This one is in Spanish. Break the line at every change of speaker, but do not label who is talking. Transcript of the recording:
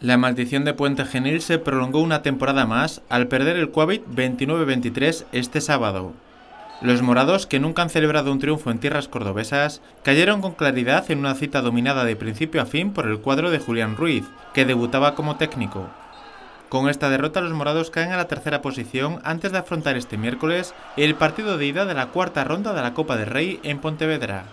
La maldición de Puente Genil se prolongó una temporada más al perder el Quavit 29-23 este sábado. Los morados, que nunca han celebrado un triunfo en tierras cordobesas, cayeron con claridad en una cita dominada de principio a fin por el cuadro de Julián Ruiz, que debutaba como técnico. Con esta derrota los morados caen a la tercera posición antes de afrontar este miércoles el partido de ida de la cuarta ronda de la Copa del Rey en Pontevedra.